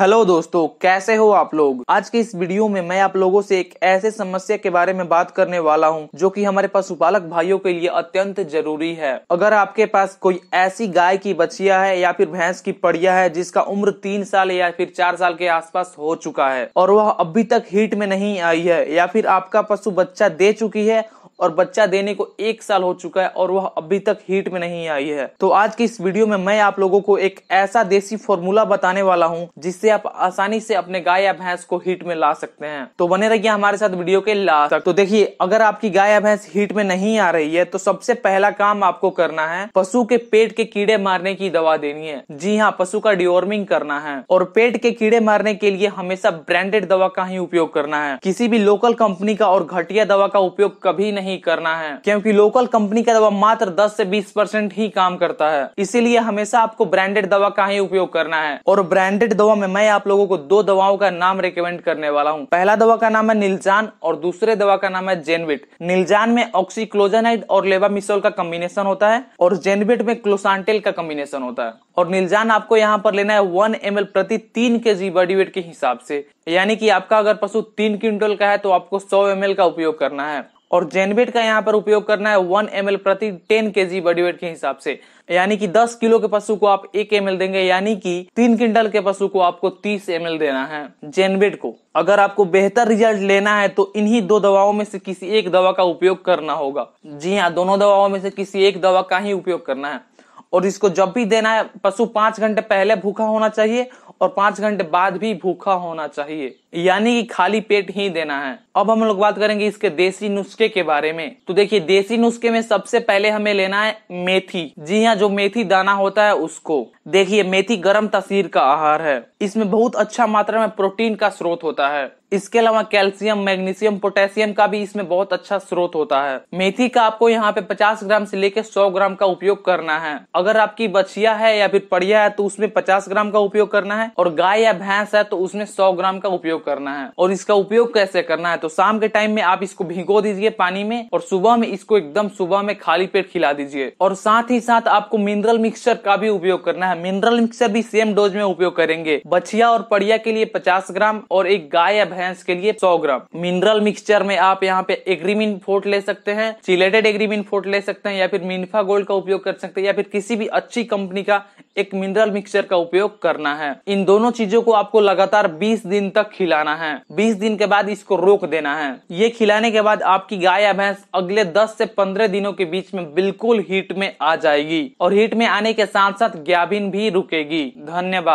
hello दोस्तों कैसे हो आप लोग आज के इस वीडियो में मैं आप लोगों से एक ऐसे समस्या के बारे में बात करने वाला हूं जो कि हमारे पशुपालक भाइयों के लिए अत्यंत जरूरी है अगर आपके पास कोई ऐसी गाय की बछिया है या फिर भैंस की पड़िया है जिसका उम्र तीन साल या फिर चार साल के आसपास हो चुका है और वह अभी तक हीट में नहीं आई है या फिर आपका पशु बच्चा दे चुकी है और बच्चा देने को एक साल हो चुका है और वह अभी तक हीट में नहीं आई है तो आज की इस वीडियो में मैं आप लोगों को एक ऐसा देसी फॉर्मूला बताने वाला हूँ जिससे आप आसानी से अपने गाय या भैंस को हीट में ला सकते हैं तो बने रहिए हमारे साथ वीडियो के लास्ट तक तो देखिए अगर आपकी गाय या भैंस हीट में नहीं आ रही है तो सबसे पहला काम आपको करना है पशु के पेट के कीड़े मारने की दवा देनी है जी हाँ पशु का डिवॉर्मिंग करना है और पेट के कीड़े मारने के लिए हमेशा ब्रांडेड दवा का ही उपयोग करना है किसी भी लोकल कंपनी का और घटिया दवा का उपयोग कभी नहीं नहीं करना है क्योंकि लोकल कंपनी का दवा मात्र 10 से 20 परसेंट ही काम करता है इसीलिए हमेशा आपको ब्रांडेड दवा का ही उपयोग करना है और ब्रांडेड दवा में मैं आप लोगों को दो दवाओं का नाम रिकमेंड करने वाला हूँ पहला दवा का नाम है निलजान और दूसरे दवा का नाम है जेनविट निलजान में ऑक्सीक्लोजानाइड और लेवामिसोल का कम्बिनेशन होता है और जेनविट में क्लोसांटेल का कम्बिनेशन होता है और निलजान आपको यहाँ पर लेना है वन एम प्रति तीन के जी बॉडी वेट के हिसाब से यानी कि आपका अगर पशु तीन क्विंटल का है तो आपको सौ एम का उपयोग करना है और जेनबेट का यहाँ पर उपयोग करना है वन एम प्रति टेन के जी बॉडी वेट के हिसाब से यानी कि दस किलो के पशु को आप एक एम देंगे यानी कि तीन क्विंटल के पशु को आपको तीस एम देना है जेनबेट को अगर आपको बेहतर रिजल्ट लेना है तो इन्हीं दो दवाओं में से किसी एक दवा का उपयोग करना होगा जी हाँ दोनों दवाओं में से किसी एक दवा का ही उपयोग करना है और इसको जब भी देना है पशु पांच घंटे पहले भूखा होना चाहिए और पांच घंटे बाद भी भूखा होना चाहिए यानी कि खाली पेट ही देना है अब हम लोग बात करेंगे इसके देसी नुस्खे के बारे में तो देखिए देसी नुस्खे में सबसे पहले हमें लेना है मेथी जी हाँ जो मेथी दाना होता है उसको देखिए मेथी गर्म तस्वीर का आहार है इसमें बहुत अच्छा मात्रा में प्रोटीन का स्रोत होता है इसके अलावा कैल्शियम मैग्नीशियम पोटेशियम का भी इसमें बहुत अच्छा स्रोत होता है मेथी का आपको यहाँ पे 50 ग्राम से लेकर 100 ग्राम का उपयोग करना है अगर आपकी बछिया है या फिर पड़िया है तो उसमें 50 ग्राम का उपयोग करना है और गाय या भैंस है तो उसमें 100 ग्राम का उपयोग करना है और इसका उपयोग कैसे करना है तो शाम के टाइम में आप इसको भिगो दीजिए पानी में और सुबह में इसको एकदम सुबह में खाली पेट खिला दीजिए और साथ ही साथ आपको मिनरल मिक्सचर का भी उपयोग करना है मिनरल मिक्सचर भी सेम डोज में उपयोग करेंगे बछिया और पड़िया के लिए पचास ग्राम और एक गाय या भैंस के लिए 100 ग्राम मिनरल मिक्सचर में आप यहाँ पे एग्रीमिन फोर्ट ले सकते हैं चिलेटेड एग्रीमिन फोर्ट ले सकते हैं या फिर मिनफा गोल्ड का उपयोग कर सकते हैं या फिर किसी भी अच्छी कंपनी का एक मिनरल मिक्सचर का उपयोग करना है इन दोनों चीजों को आपको लगातार 20 दिन तक खिलाना है 20 दिन के बाद इसको रोक देना है ये खिलाने के बाद आपकी गाय या भैंस अगले 10 से 15 दिनों के बीच में बिल्कुल हीट में आ जाएगी और हीट में आने के साथ साथ गैबिन भी रुकेगी धन्यवाद